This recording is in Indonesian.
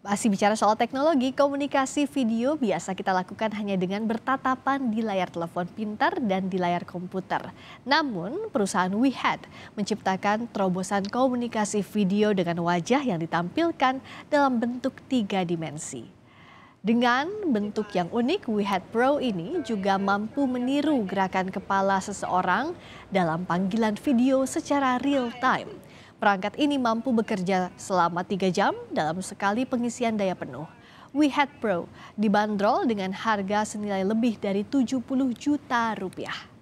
Masih bicara soal teknologi, komunikasi video biasa kita lakukan hanya dengan bertatapan di layar telepon pintar dan di layar komputer. Namun, perusahaan WeHead menciptakan terobosan komunikasi video dengan wajah yang ditampilkan dalam bentuk tiga dimensi. Dengan bentuk yang unik, WeHead Pro ini juga mampu meniru gerakan kepala seseorang dalam panggilan video secara real time. Perangkat ini mampu bekerja selama tiga jam dalam sekali pengisian daya penuh. WeHead Pro dibanderol dengan harga senilai lebih dari 70 juta rupiah.